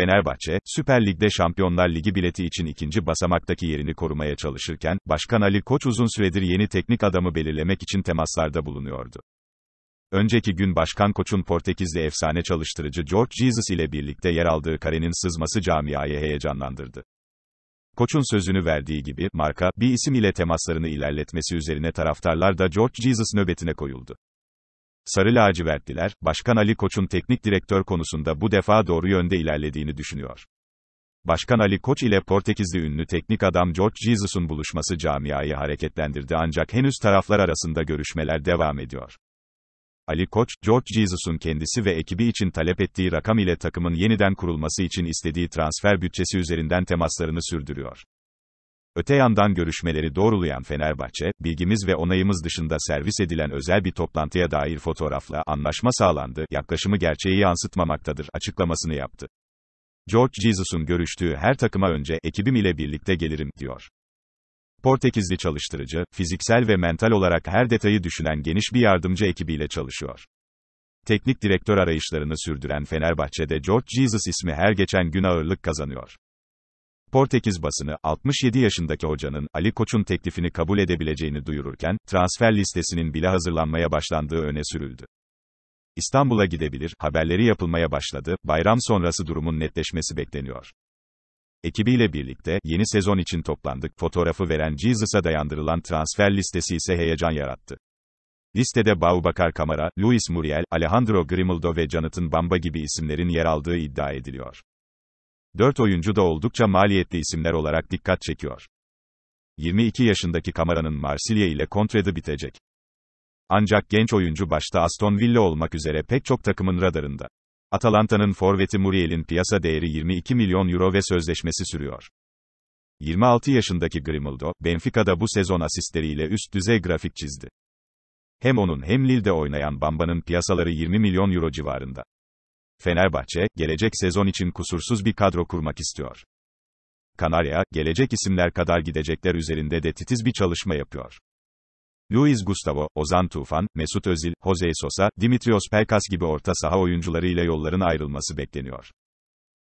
Fenerbahçe, Süper Lig'de Şampiyonlar Ligi bileti için ikinci basamaktaki yerini korumaya çalışırken, Başkan Ali Koç uzun süredir yeni teknik adamı belirlemek için temaslarda bulunuyordu. Önceki gün Başkan Koç'un Portekizli efsane çalıştırıcı George Jesus ile birlikte yer aldığı karenin sızması camiayı heyecanlandırdı. Koç'un sözünü verdiği gibi, marka, bir isim ile temaslarını ilerletmesi üzerine taraftarlar da George Jesus nöbetine koyuldu. Sarı lacivertliler, Başkan Ali Koç'un teknik direktör konusunda bu defa doğru yönde ilerlediğini düşünüyor. Başkan Ali Koç ile Portekizli ünlü teknik adam George Jesus'un buluşması camiayı hareketlendirdi ancak henüz taraflar arasında görüşmeler devam ediyor. Ali Koç, George Jesus'un kendisi ve ekibi için talep ettiği rakam ile takımın yeniden kurulması için istediği transfer bütçesi üzerinden temaslarını sürdürüyor. Öte yandan görüşmeleri doğrulayan Fenerbahçe, bilgimiz ve onayımız dışında servis edilen özel bir toplantıya dair fotoğrafla anlaşma sağlandı, yaklaşımı gerçeği yansıtmamaktadır açıklamasını yaptı. George Jesus'un görüştüğü her takıma önce ekibim ile birlikte gelirim diyor. Portekizli çalıştırıcı, fiziksel ve mental olarak her detayı düşünen geniş bir yardımcı ekibiyle çalışıyor. Teknik direktör arayışlarını sürdüren Fenerbahçe'de George Jesus ismi her geçen gün ağırlık kazanıyor. Portekiz basını, 67 yaşındaki hocanın, Ali Koç'un teklifini kabul edebileceğini duyururken, transfer listesinin bile hazırlanmaya başlandığı öne sürüldü. İstanbul'a gidebilir, haberleri yapılmaya başladı, bayram sonrası durumun netleşmesi bekleniyor. Ekibiyle birlikte, yeni sezon için toplandık, fotoğrafı veren Jesus'a dayandırılan transfer listesi ise heyecan yarattı. Listede Baubakar Kamara, Luis Muriel, Alejandro Grimaldo ve Jonathan Bamba gibi isimlerin yer aldığı iddia ediliyor. Dört oyuncu da oldukça maliyetli isimler olarak dikkat çekiyor. 22 yaşındaki Kamara'nın Marsilya ile kontratı bitecek. Ancak genç oyuncu başta Aston Villa olmak üzere pek çok takımın radarında. Atalanta'nın forveti Muriel'in piyasa değeri 22 milyon euro ve sözleşmesi sürüyor. 26 yaşındaki Grimaldo, Benfica'da bu sezon asistleriyle üst düzey grafik çizdi. Hem onun hem Lille'de oynayan Bamba'nın piyasaları 20 milyon euro civarında. Fenerbahçe, gelecek sezon için kusursuz bir kadro kurmak istiyor. Kanarya, gelecek isimler kadar gidecekler üzerinde de titiz bir çalışma yapıyor. Luis Gustavo, Ozan Tufan, Mesut Özil, Jose Sosa, Dimitrios Pelkas gibi orta saha oyuncularıyla yolların ayrılması bekleniyor.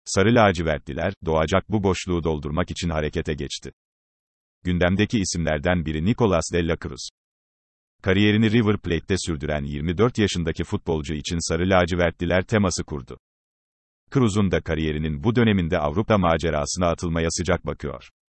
Sarı lacivertliler, doğacak bu boşluğu doldurmak için harekete geçti. Gündemdeki isimlerden biri Nicolas de la Cruz kariyerini River Plate'te sürdüren 24 yaşındaki futbolcu için sarı lacivertliler teması kurdu. Cruz'un da kariyerinin bu döneminde Avrupa macerasına atılmaya sıcak bakıyor.